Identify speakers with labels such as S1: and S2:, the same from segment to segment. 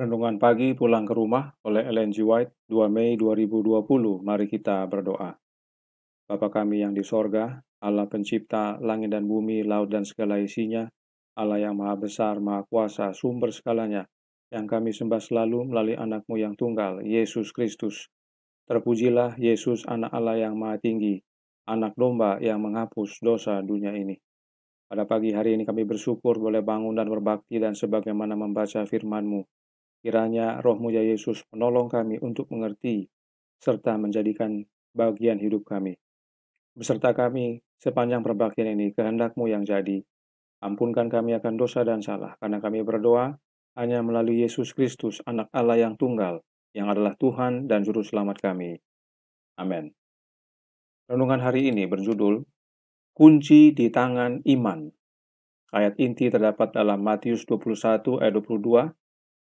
S1: Renungan Pagi Pulang ke Rumah oleh Ellen G. White, 2 Mei 2020. Mari kita berdoa. Bapa kami yang di sorga, Allah pencipta langit dan bumi, laut dan segala isinya, Allah yang maha besar, maha kuasa, sumber segalanya, yang kami sembah selalu melalui anakmu yang tunggal, Yesus Kristus. Terpujilah Yesus anak Allah yang maha tinggi, anak domba yang menghapus dosa dunia ini. Pada pagi hari ini kami bersyukur boleh bangun dan berbakti dan sebagaimana membaca firman-Mu. Kiranya rohmu ya Yesus menolong kami untuk mengerti serta menjadikan bagian hidup kami. Beserta kami sepanjang perbakian ini kehendakmu yang jadi. Ampunkan kami akan dosa dan salah karena kami berdoa hanya melalui Yesus Kristus anak Allah yang tunggal yang adalah Tuhan dan Juru Selamat kami. Amin. Renungan hari ini berjudul Kunci di Tangan Iman. Ayat inti terdapat dalam Matius 21 ayat 22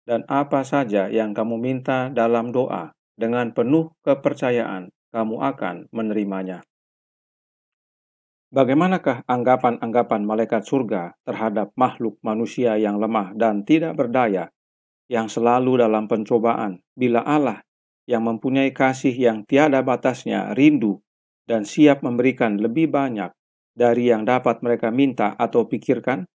S1: dan apa saja yang kamu minta dalam doa dengan penuh kepercayaan, kamu akan menerimanya. Bagaimanakah anggapan-anggapan malaikat surga terhadap makhluk manusia yang lemah dan tidak berdaya, yang selalu dalam pencobaan, bila Allah yang mempunyai kasih yang tiada batasnya rindu dan siap memberikan lebih banyak dari yang dapat mereka minta atau pikirkan?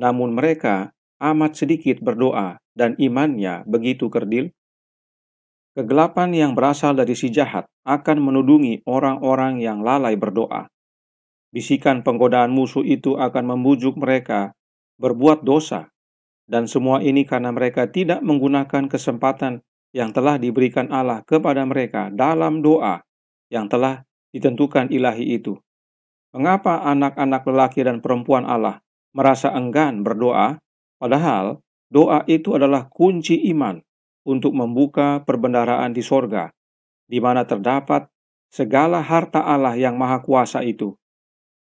S1: Namun mereka amat sedikit berdoa dan imannya begitu kerdil? Kegelapan yang berasal dari si jahat akan menudungi orang-orang yang lalai berdoa. Bisikan penggodaan musuh itu akan membujuk mereka berbuat dosa, dan semua ini karena mereka tidak menggunakan kesempatan yang telah diberikan Allah kepada mereka dalam doa yang telah ditentukan ilahi itu. Mengapa anak-anak lelaki dan perempuan Allah merasa enggan berdoa? Padahal doa itu adalah kunci iman untuk membuka perbendaraan di sorga, di mana terdapat segala harta Allah yang maha kuasa itu.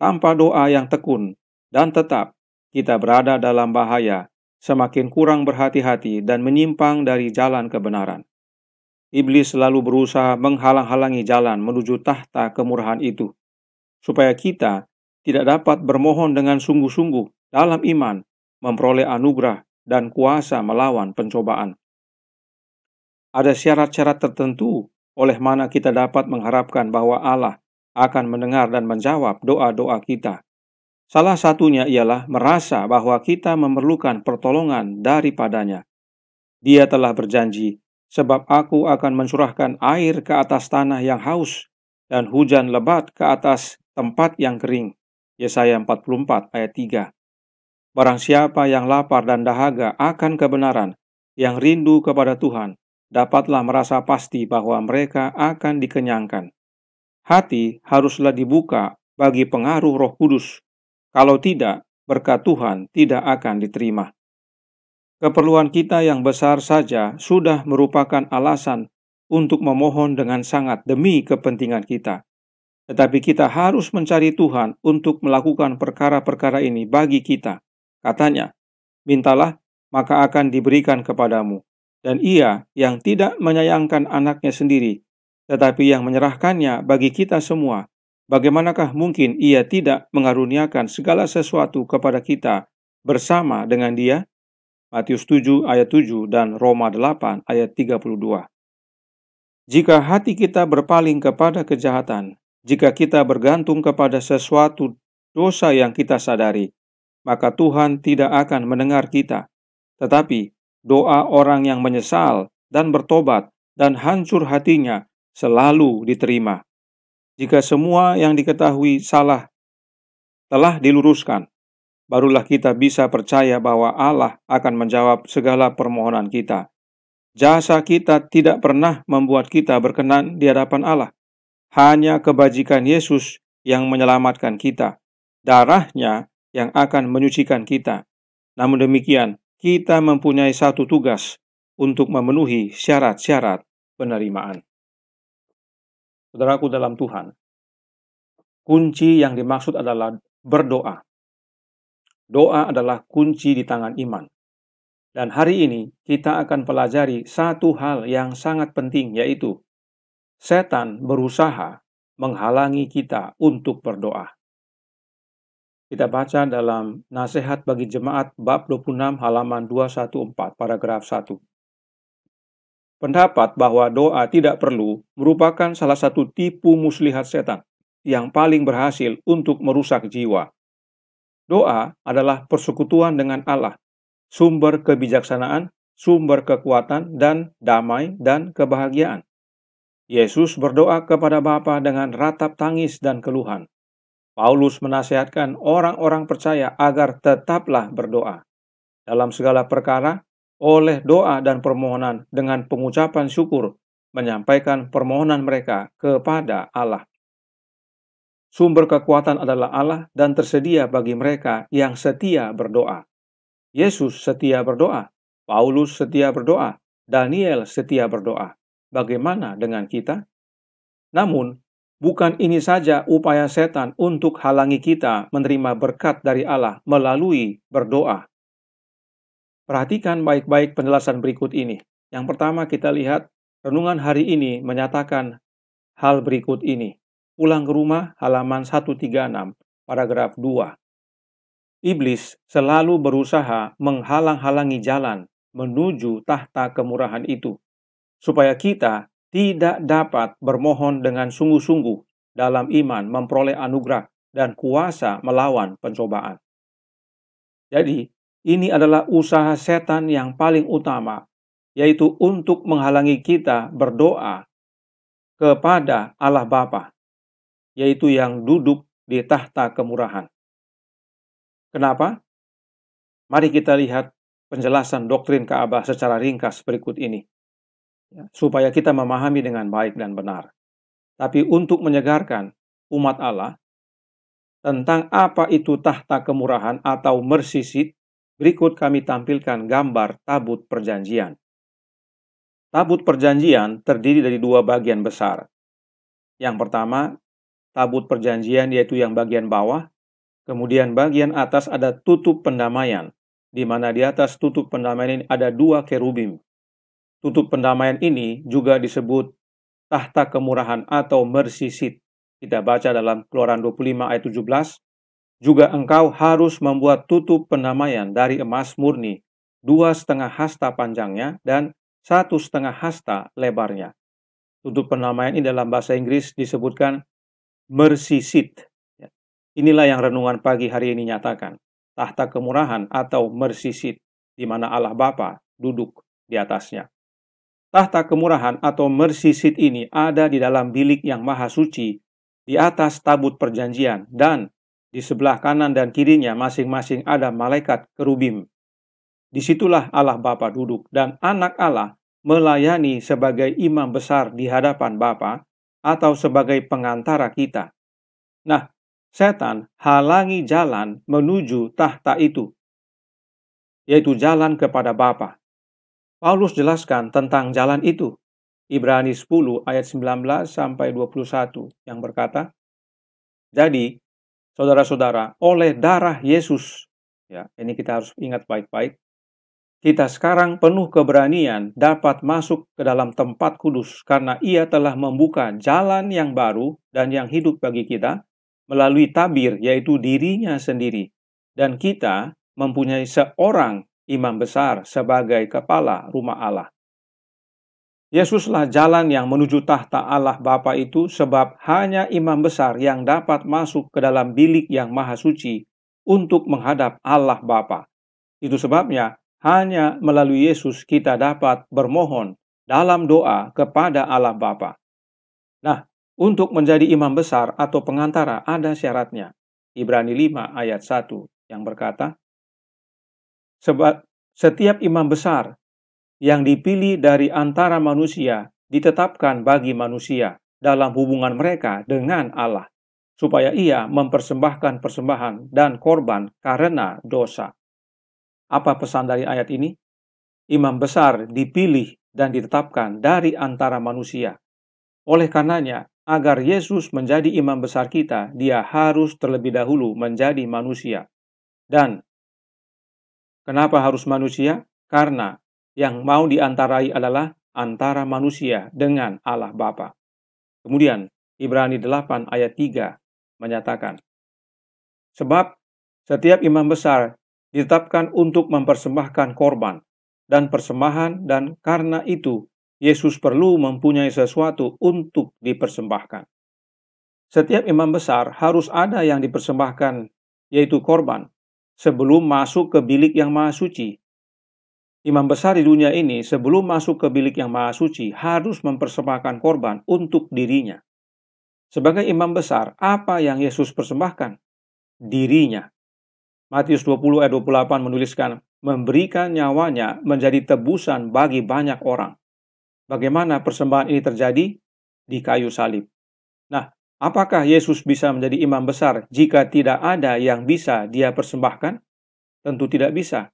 S1: Tanpa doa yang tekun dan tetap, kita berada dalam bahaya, semakin kurang berhati-hati dan menyimpang dari jalan kebenaran. Iblis selalu berusaha menghalang-halangi jalan menuju tahta kemurahan itu, supaya kita tidak dapat bermohon dengan sungguh-sungguh dalam iman memperoleh anugerah dan kuasa melawan pencobaan. Ada syarat-syarat tertentu oleh mana kita dapat mengharapkan bahwa Allah akan mendengar dan menjawab doa-doa kita. Salah satunya ialah merasa bahwa kita memerlukan pertolongan daripadanya. Dia telah berjanji, sebab aku akan mencurahkan air ke atas tanah yang haus dan hujan lebat ke atas tempat yang kering. Yesaya 44 ayat 3. Barang siapa yang lapar dan dahaga akan kebenaran, yang rindu kepada Tuhan, dapatlah merasa pasti bahwa mereka akan dikenyangkan. Hati haruslah dibuka bagi pengaruh Roh Kudus. Kalau tidak, berkat Tuhan tidak akan diterima. Keperluan kita yang besar saja sudah merupakan alasan untuk memohon dengan sangat demi kepentingan kita tetapi kita harus mencari Tuhan untuk melakukan perkara-perkara ini bagi kita. Katanya, mintalah maka akan diberikan kepadamu. Dan ia yang tidak menyayangkan anaknya sendiri, tetapi yang menyerahkannya bagi kita semua, bagaimanakah mungkin ia tidak mengaruniakan segala sesuatu kepada kita bersama dengan dia? Matius 7 ayat 7 dan Roma 8 ayat 32. Jika hati kita berpaling kepada kejahatan, jika kita bergantung kepada sesuatu dosa yang kita sadari, maka Tuhan tidak akan mendengar kita. Tetapi doa orang yang menyesal dan bertobat dan hancur hatinya selalu diterima. Jika semua yang diketahui salah telah diluruskan, barulah kita bisa percaya bahwa Allah akan menjawab segala permohonan kita. Jasa kita tidak pernah membuat kita berkenan di hadapan Allah. Hanya kebajikan Yesus yang menyelamatkan kita. Darahnya yang akan menyucikan kita. Namun demikian, kita mempunyai satu tugas untuk memenuhi syarat-syarat penerimaan. Saudaraku dalam Tuhan, kunci yang dimaksud adalah berdoa. Doa adalah kunci di tangan iman. Dan hari ini kita akan pelajari satu hal yang sangat penting yaitu setan berusaha menghalangi kita untuk berdoa. Kita baca dalam Nasihat bagi Jemaat bab 26 halaman 214 paragraf 1. Pendapat bahwa doa tidak perlu merupakan salah satu tipu muslihat setan yang paling berhasil untuk merusak jiwa. Doa adalah persekutuan dengan Allah, sumber kebijaksanaan, sumber kekuatan dan damai dan kebahagiaan. Yesus berdoa kepada Bapa dengan ratap tangis dan keluhan. Paulus menasihatkan orang-orang percaya agar tetaplah berdoa dalam segala perkara oleh doa dan permohonan dengan pengucapan syukur menyampaikan permohonan mereka kepada Allah. Sumber kekuatan adalah Allah dan tersedia bagi mereka yang setia berdoa. Yesus setia berdoa, Paulus setia berdoa, Daniel setia berdoa. Bagaimana dengan kita? Namun, Bukan ini saja upaya setan untuk halangi kita menerima berkat dari Allah melalui berdoa. Perhatikan baik-baik penjelasan berikut ini. Yang pertama kita lihat, renungan hari ini menyatakan hal berikut ini. Pulang ke rumah halaman 136, paragraf 2. Iblis selalu berusaha menghalang-halangi jalan menuju tahta kemurahan itu, supaya kita tidak dapat bermohon dengan sungguh-sungguh dalam iman memperoleh anugerah dan kuasa melawan pencobaan. Jadi, ini adalah usaha setan yang paling utama, yaitu untuk menghalangi kita berdoa kepada Allah Bapa, yaitu yang duduk di tahta kemurahan. Kenapa? Mari kita lihat penjelasan doktrin Ka'bah secara ringkas berikut ini ya, supaya kita memahami dengan baik dan benar. Tapi untuk menyegarkan umat Allah tentang apa itu tahta kemurahan atau mersisit, berikut kami tampilkan gambar tabut perjanjian. Tabut perjanjian terdiri dari dua bagian besar. Yang pertama, tabut perjanjian yaitu yang bagian bawah, kemudian bagian atas ada tutup pendamaian, di mana di atas tutup pendamaian ini ada dua kerubim, Tutup pendamaian ini juga disebut tahta kemurahan atau mercy seat. Kita baca dalam Keluaran 25 ayat 17, juga engkau harus membuat tutup pendamaian dari emas murni, dua setengah hasta panjangnya dan satu setengah hasta lebarnya. Tutup pendamaian ini dalam bahasa Inggris disebutkan mercy seat. Ya, inilah yang renungan pagi hari ini nyatakan. Tahta kemurahan atau mercy seat, di mana Allah Bapa duduk di atasnya. Tahta kemurahan atau mercy seat ini ada di dalam bilik yang maha suci, di atas tabut perjanjian, dan di sebelah kanan dan kirinya masing-masing ada malaikat kerubim. Disitulah Allah Bapa duduk dan anak Allah melayani sebagai imam besar di hadapan Bapa atau sebagai pengantara kita. Nah, setan halangi jalan menuju tahta itu, yaitu jalan kepada Bapa. Paulus jelaskan tentang jalan itu. Ibrani 10 ayat 19 sampai 21 yang berkata, "Jadi, saudara-saudara, oleh darah Yesus, ya, ini kita harus ingat baik-baik. Kita sekarang penuh keberanian dapat masuk ke dalam tempat kudus karena Ia telah membuka jalan yang baru dan yang hidup bagi kita melalui tabir yaitu dirinya sendiri dan kita mempunyai seorang imam besar sebagai kepala rumah Allah. Yesuslah jalan yang menuju tahta Allah Bapa itu sebab hanya imam besar yang dapat masuk ke dalam bilik yang maha suci untuk menghadap Allah Bapa. Itu sebabnya hanya melalui Yesus kita dapat bermohon dalam doa kepada Allah Bapa. Nah, untuk menjadi imam besar atau pengantara ada syaratnya. Ibrani 5 ayat 1 yang berkata, Sebab setiap imam besar yang dipilih dari antara manusia ditetapkan bagi manusia dalam hubungan mereka dengan Allah, supaya ia mempersembahkan persembahan dan korban karena dosa. Apa pesan dari ayat ini? Imam besar dipilih dan ditetapkan dari antara manusia. Oleh karenanya, agar Yesus menjadi imam besar kita, dia harus terlebih dahulu menjadi manusia. Dan Kenapa harus manusia? Karena yang mau diantarai adalah antara manusia dengan Allah Bapa. Kemudian Ibrani 8 ayat 3 menyatakan, Sebab setiap imam besar ditetapkan untuk mempersembahkan korban dan persembahan dan karena itu Yesus perlu mempunyai sesuatu untuk dipersembahkan. Setiap imam besar harus ada yang dipersembahkan, yaitu korban, sebelum masuk ke bilik yang maha suci. Imam besar di dunia ini sebelum masuk ke bilik yang maha suci harus mempersembahkan korban untuk dirinya. Sebagai imam besar, apa yang Yesus persembahkan? Dirinya. Matius 20 ayat 28 menuliskan, memberikan nyawanya menjadi tebusan bagi banyak orang. Bagaimana persembahan ini terjadi? Di kayu salib. Nah, Apakah Yesus bisa menjadi imam besar jika tidak ada yang bisa dia persembahkan? Tentu tidak bisa.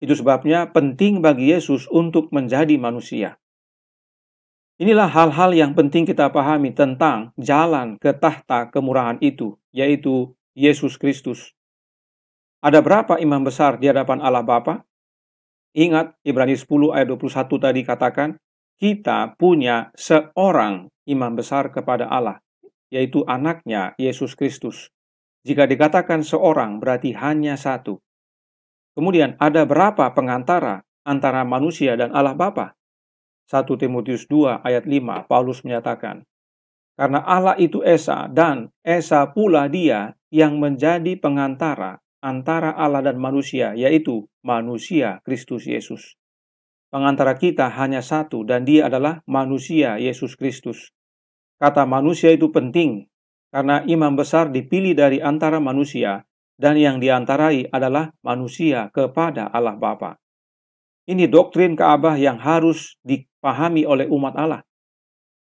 S1: Itu sebabnya penting bagi Yesus untuk menjadi manusia. Inilah hal-hal yang penting kita pahami tentang jalan ke tahta kemurahan itu, yaitu Yesus Kristus. Ada berapa imam besar di hadapan Allah Bapa? Ingat Ibrani 10 ayat 21 tadi katakan, kita punya seorang imam besar kepada Allah, yaitu anaknya Yesus Kristus. Jika dikatakan seorang berarti hanya satu. Kemudian ada berapa pengantara antara manusia dan Allah Bapa? 1 Timotius 2 ayat 5 Paulus menyatakan, karena Allah itu Esa dan Esa pula dia yang menjadi pengantara antara Allah dan manusia, yaitu manusia Kristus Yesus. Pengantara kita hanya satu dan dia adalah manusia Yesus Kristus. Kata manusia itu penting, karena imam besar dipilih dari antara manusia, dan yang diantarai adalah manusia kepada Allah Bapa. Ini doktrin Ka'bah yang harus dipahami oleh umat Allah.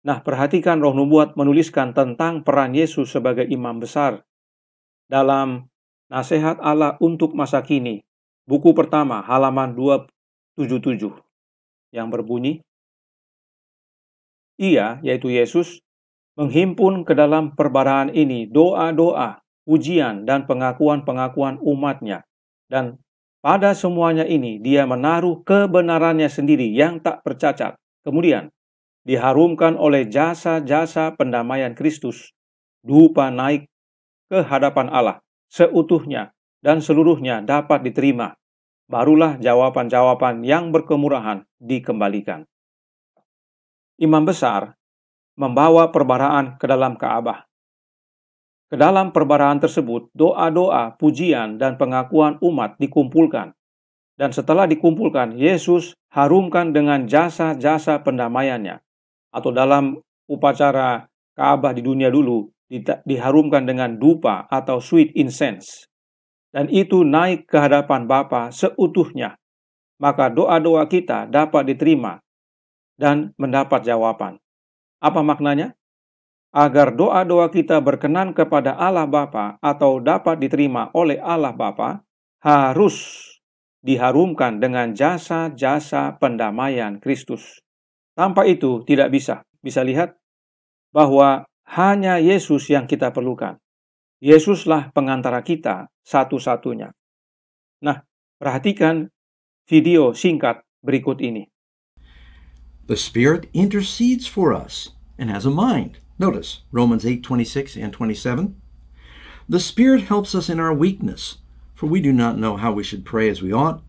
S1: Nah, perhatikan roh nubuat menuliskan tentang peran Yesus sebagai imam besar. Dalam Nasihat Allah untuk masa kini, buku pertama halaman 277 yang berbunyi Ia, yaitu Yesus, menghimpun ke dalam perbaraan ini doa-doa, ujian dan pengakuan-pengakuan umatnya. Dan pada semuanya ini dia menaruh kebenarannya sendiri yang tak bercacat. Kemudian, diharumkan oleh jasa-jasa pendamaian Kristus, dupa naik ke hadapan Allah seutuhnya dan seluruhnya dapat diterima. Barulah jawaban-jawaban yang berkemurahan dikembalikan. Imam besar membawa perbaraan ke dalam Ka'bah. Ke dalam perbaraan tersebut, doa-doa, pujian, dan pengakuan umat dikumpulkan. Dan setelah dikumpulkan, Yesus harumkan dengan jasa-jasa pendamaiannya. Atau dalam upacara Ka'bah di dunia dulu, diharumkan dengan dupa atau sweet incense. Dan itu naik ke hadapan Bapa seutuhnya. Maka doa-doa kita dapat diterima dan mendapat jawaban. Apa maknanya? Agar doa-doa kita berkenan kepada Allah Bapa atau dapat diterima oleh Allah Bapa harus diharumkan dengan jasa-jasa pendamaian Kristus. Tanpa itu tidak bisa. Bisa lihat bahwa hanya Yesus yang kita perlukan. Yesuslah pengantara kita satu-satunya. Nah, perhatikan video singkat berikut ini. The Spirit intercedes for us and has a mind. Notice Romans 8 26 and 27. The Spirit helps us in our weakness, for we do not know how we should pray as we ought,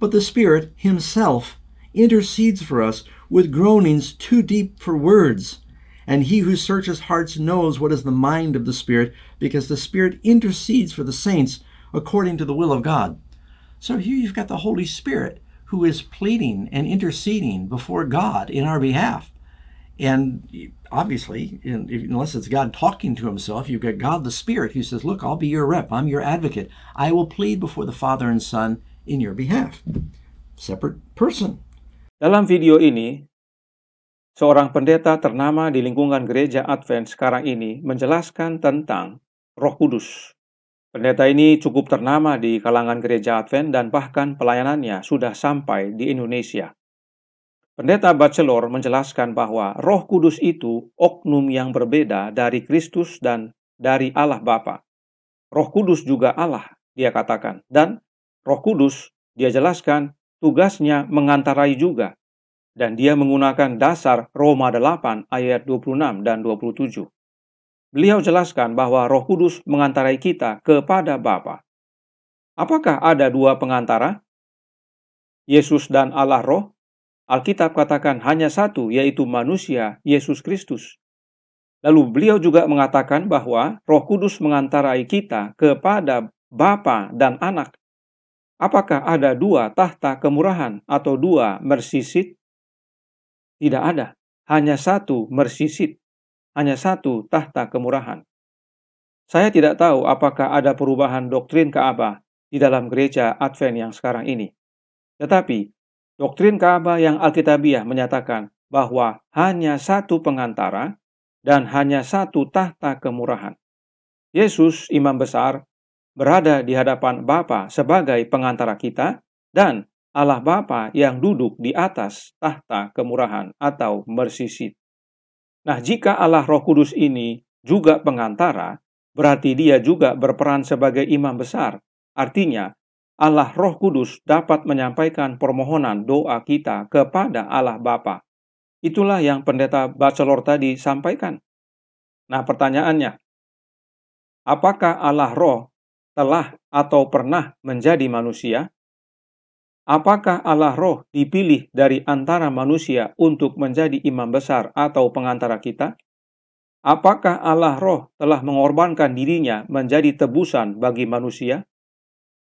S1: but the Spirit Himself intercedes for us with groanings too deep for words. And he who searches hearts knows what is the mind of the Spirit, because the Spirit intercedes for the saints according to the will of God. So here you've got the Holy Spirit who is pleading and interceding before God in our behalf. And obviously, unless it's God talking to himself, you've got God the Spirit who says, Look, I'll be your rep. I'm your advocate. I will plead before the Father and Son in your behalf. Separate person. Dalam video ini, seorang pendeta ternama di lingkungan gereja Advent sekarang ini menjelaskan tentang Roh Kudus. Pendeta ini cukup ternama di kalangan gereja Advent dan bahkan pelayanannya sudah sampai di Indonesia. Pendeta Bachelor menjelaskan bahwa Roh Kudus itu oknum yang berbeda dari Kristus dan dari Allah Bapa. Roh Kudus juga Allah, dia katakan. Dan Roh Kudus, dia jelaskan, tugasnya mengantarai juga. Dan dia menggunakan dasar Roma 8 ayat 26 dan 27. Beliau jelaskan bahwa Roh Kudus mengantarai kita kepada Bapa. Apakah ada dua pengantara? Yesus dan Allah Roh? Alkitab katakan hanya satu, yaitu manusia, Yesus Kristus. Lalu beliau juga mengatakan bahwa Roh Kudus mengantarai kita kepada Bapa dan Anak. Apakah ada dua tahta kemurahan atau dua mersisit? Tidak ada, hanya satu mersisit hanya satu tahta kemurahan. Saya tidak tahu apakah ada perubahan doktrin Ka'bah di dalam gereja Advent yang sekarang ini. Tetapi, doktrin Ka'bah yang Alkitabiah menyatakan bahwa hanya satu pengantara dan hanya satu tahta kemurahan. Yesus, imam besar, berada di hadapan Bapa sebagai pengantara kita dan Allah Bapa yang duduk di atas tahta kemurahan atau mercy Nah, jika Allah Roh Kudus ini juga pengantara, berarti dia juga berperan sebagai imam besar. Artinya, Allah Roh Kudus dapat menyampaikan permohonan doa kita kepada Allah Bapa. Itulah yang pendeta Bachelor tadi sampaikan. Nah, pertanyaannya, apakah Allah Roh telah atau pernah menjadi manusia? Apakah Allah Roh dipilih dari antara manusia untuk menjadi imam besar atau pengantara kita? Apakah Allah Roh telah mengorbankan dirinya menjadi tebusan bagi manusia?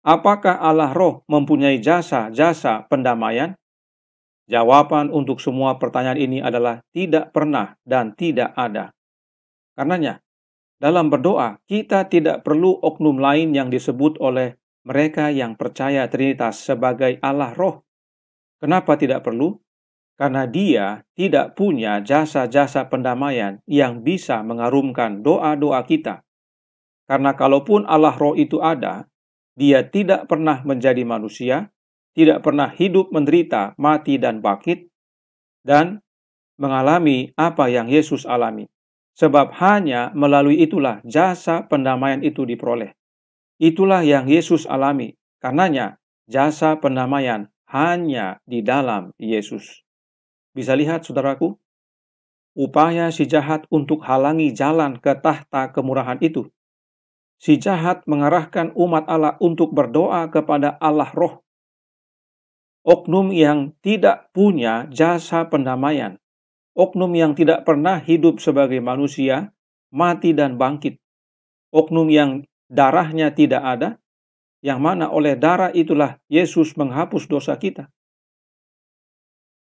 S1: Apakah Allah Roh mempunyai jasa-jasa pendamaian? Jawaban untuk semua pertanyaan ini adalah tidak pernah dan tidak ada. Karenanya, dalam berdoa, kita tidak perlu oknum lain yang disebut oleh mereka yang percaya Trinitas sebagai Allah Roh. Kenapa tidak perlu? Karena dia tidak punya jasa-jasa pendamaian yang bisa mengarumkan doa-doa kita. Karena kalaupun Allah Roh itu ada, dia tidak pernah menjadi manusia, tidak pernah hidup menderita, mati, dan bangkit, dan mengalami apa yang Yesus alami. Sebab hanya melalui itulah jasa pendamaian itu diperoleh. Itulah yang Yesus alami. Karenanya, jasa pendamaian hanya di dalam Yesus. Bisa lihat, saudaraku, upaya si jahat untuk halangi jalan ke tahta kemurahan itu. Si jahat mengarahkan umat Allah untuk berdoa kepada Allah Roh. Oknum yang tidak punya jasa pendamaian, oknum yang tidak pernah hidup sebagai manusia, mati dan bangkit, oknum yang darahnya tidak ada, yang mana oleh darah itulah Yesus menghapus dosa kita.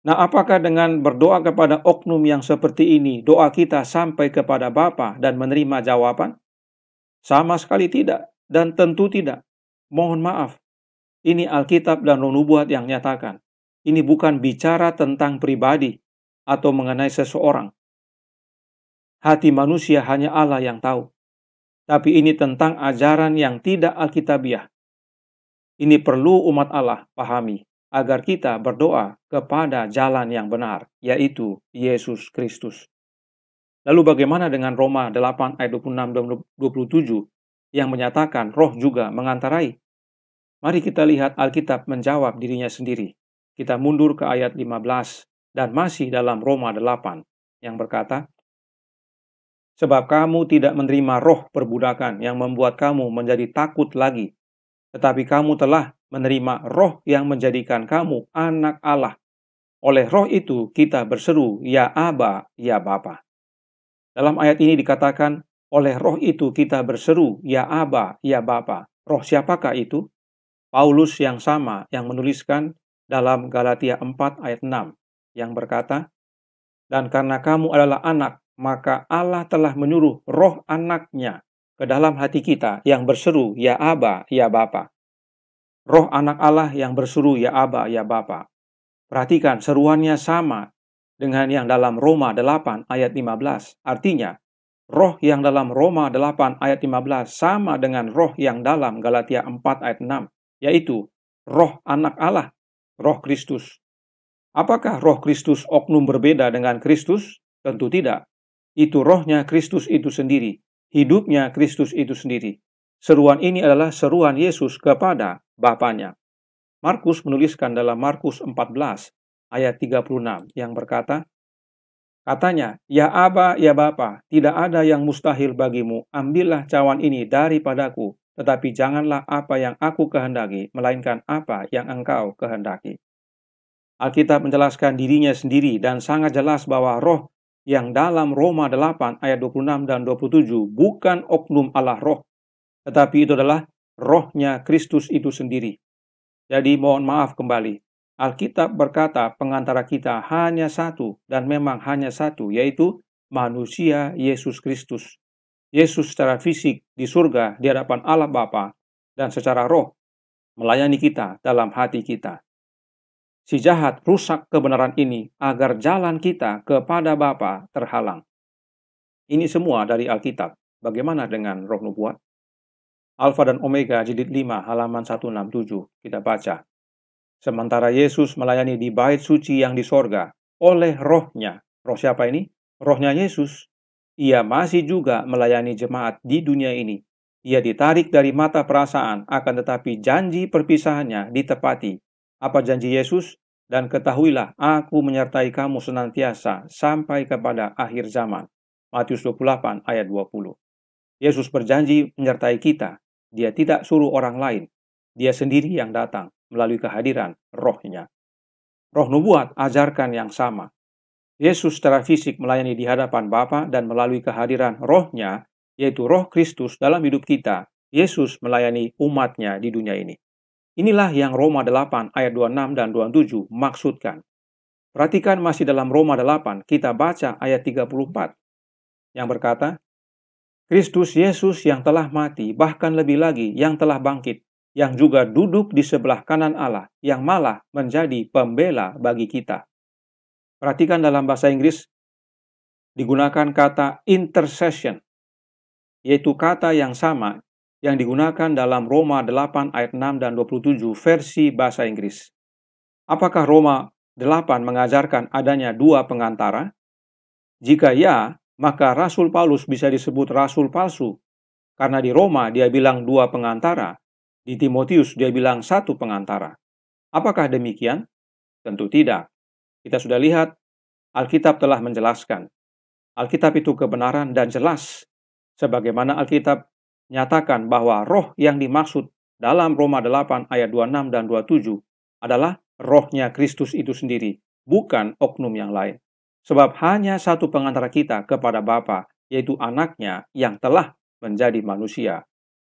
S1: Nah, apakah dengan berdoa kepada oknum yang seperti ini, doa kita sampai kepada Bapa dan menerima jawaban? Sama sekali tidak, dan tentu tidak. Mohon maaf, ini Alkitab dan Nubuat yang nyatakan. Ini bukan bicara tentang pribadi atau mengenai seseorang. Hati manusia hanya Allah yang tahu tapi ini tentang ajaran yang tidak alkitabiah. Ini perlu umat Allah pahami agar kita berdoa kepada jalan yang benar, yaitu Yesus Kristus. Lalu bagaimana dengan Roma 8 ayat 26 dan 27 yang menyatakan roh juga mengantarai? Mari kita lihat Alkitab menjawab dirinya sendiri. Kita mundur ke ayat 15 dan masih dalam Roma 8 yang berkata, Sebab kamu tidak menerima roh perbudakan yang membuat kamu menjadi takut lagi, tetapi kamu telah menerima roh yang menjadikan kamu anak Allah. Oleh roh itu kita berseru, Ya Aba, Ya Bapa. Dalam ayat ini dikatakan, oleh roh itu kita berseru, Ya Aba, Ya Bapa. Roh siapakah itu? Paulus yang sama yang menuliskan dalam Galatia 4 ayat 6 yang berkata, Dan karena kamu adalah anak, maka Allah telah menyuruh roh anaknya ke dalam hati kita yang berseru, Ya Aba, Ya Bapa. Roh anak Allah yang berseru, Ya Aba, Ya Bapa. Perhatikan, seruannya sama dengan yang dalam Roma 8 ayat 15. Artinya, roh yang dalam Roma 8 ayat 15 sama dengan roh yang dalam Galatia 4 ayat 6, yaitu roh anak Allah, roh Kristus. Apakah roh Kristus oknum berbeda dengan Kristus? Tentu tidak itu rohnya Kristus itu sendiri, hidupnya Kristus itu sendiri. Seruan ini adalah seruan Yesus kepada Bapaknya. Markus menuliskan dalam Markus 14 ayat 36 yang berkata, Katanya, Ya Aba, Ya Bapa, tidak ada yang mustahil bagimu, ambillah cawan ini daripadaku, tetapi janganlah apa yang aku kehendaki, melainkan apa yang engkau kehendaki. Alkitab menjelaskan dirinya sendiri dan sangat jelas bahwa roh yang dalam Roma 8 ayat 26 dan 27 bukan oknum Allah roh, tetapi itu adalah rohnya Kristus itu sendiri. Jadi mohon maaf kembali, Alkitab berkata pengantara kita hanya satu dan memang hanya satu, yaitu manusia Yesus Kristus. Yesus secara fisik di surga di hadapan Allah Bapa dan secara roh melayani kita dalam hati kita si jahat rusak kebenaran ini agar jalan kita kepada Bapa terhalang. Ini semua dari Alkitab. Bagaimana dengan roh nubuat? Alfa dan Omega jilid 5 halaman 167 kita baca. Sementara Yesus melayani di bait suci yang di sorga oleh rohnya. Roh siapa ini? Rohnya Yesus. Ia masih juga melayani jemaat di dunia ini. Ia ditarik dari mata perasaan, akan tetapi janji perpisahannya ditepati apa janji Yesus dan ketahuilah aku menyertai kamu senantiasa sampai kepada akhir zaman. Matius 28 ayat 20. Yesus berjanji menyertai kita. Dia tidak suruh orang lain. Dia sendiri yang datang melalui kehadiran rohnya. Roh nubuat ajarkan yang sama. Yesus secara fisik melayani di hadapan Bapa dan melalui kehadiran rohnya, yaitu roh Kristus dalam hidup kita, Yesus melayani umatnya di dunia ini. Inilah yang Roma 8 ayat 26 dan 27 maksudkan. Perhatikan masih dalam Roma 8, kita baca ayat 34 yang berkata, Kristus Yesus yang telah mati, bahkan lebih lagi yang telah bangkit, yang juga duduk di sebelah kanan Allah, yang malah menjadi pembela bagi kita. Perhatikan dalam bahasa Inggris, digunakan kata intercession, yaitu kata yang sama yang digunakan dalam Roma 8 ayat 6 dan 27 versi bahasa Inggris. Apakah Roma 8 mengajarkan adanya dua pengantara? Jika ya, maka Rasul Paulus bisa disebut rasul palsu, karena di Roma dia bilang dua pengantara, di Timotius dia bilang satu pengantara. Apakah demikian? Tentu tidak. Kita sudah lihat, Alkitab telah menjelaskan. Alkitab itu kebenaran dan jelas, sebagaimana Alkitab nyatakan bahwa roh yang dimaksud dalam Roma 8 ayat 26 dan 27 adalah rohnya Kristus itu sendiri, bukan oknum yang lain. Sebab hanya satu pengantara kita kepada Bapa, yaitu anaknya yang telah menjadi manusia,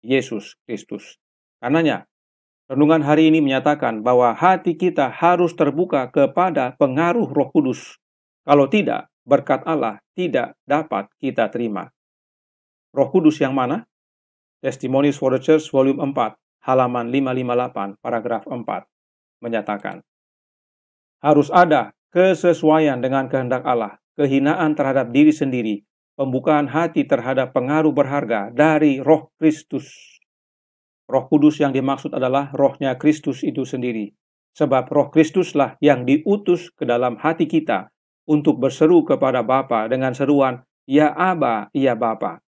S1: Yesus Kristus. Karenanya, renungan hari ini menyatakan bahwa hati kita harus terbuka kepada pengaruh roh kudus. Kalau tidak, berkat Allah tidak dapat kita terima. Roh kudus yang mana? Testimonies for the Church volume 4, halaman 558, paragraf 4, menyatakan, Harus ada kesesuaian dengan kehendak Allah, kehinaan terhadap diri sendiri, pembukaan hati terhadap pengaruh berharga dari roh Kristus. Roh Kudus yang dimaksud adalah rohnya Kristus itu sendiri. Sebab roh Kristuslah yang diutus ke dalam hati kita untuk berseru kepada Bapa dengan seruan, Ya Aba, Ya Bapa.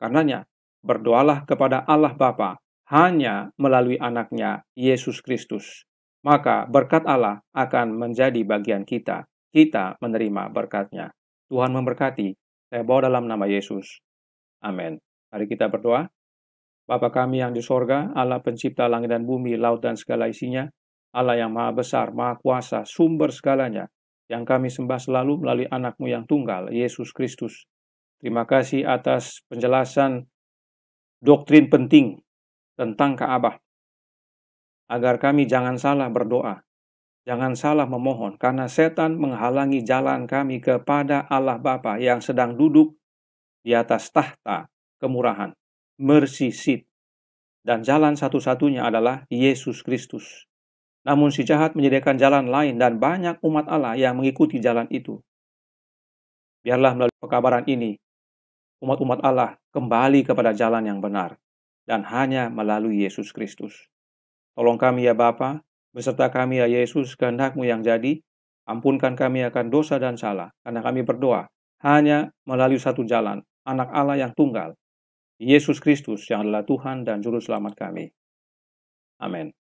S1: Karenanya, berdoalah kepada Allah Bapa hanya melalui anaknya, Yesus Kristus. Maka berkat Allah akan menjadi bagian kita. Kita menerima berkatnya. Tuhan memberkati. Saya bawa dalam nama Yesus. Amin. Mari kita berdoa. Bapa kami yang di sorga, Allah pencipta langit dan bumi, laut dan segala isinya, Allah yang maha besar, maha kuasa, sumber segalanya, yang kami sembah selalu melalui anakmu yang tunggal, Yesus Kristus. Terima kasih atas penjelasan doktrin penting tentang Ka'bah. Agar kami jangan salah berdoa, jangan salah memohon, karena setan menghalangi jalan kami kepada Allah Bapa yang sedang duduk di atas tahta kemurahan, mercy seat. Dan jalan satu-satunya adalah Yesus Kristus. Namun si jahat menyediakan jalan lain dan banyak umat Allah yang mengikuti jalan itu. Biarlah melalui pekabaran ini, umat-umat Allah kembali kepada jalan yang benar, dan hanya melalui Yesus Kristus. Tolong kami ya Bapa, beserta kami ya Yesus, kehendakmu yang jadi, ampunkan kami akan dosa dan salah, karena kami berdoa hanya melalui satu jalan, anak Allah yang tunggal, Yesus Kristus yang adalah Tuhan dan Juru Selamat kami. Amin.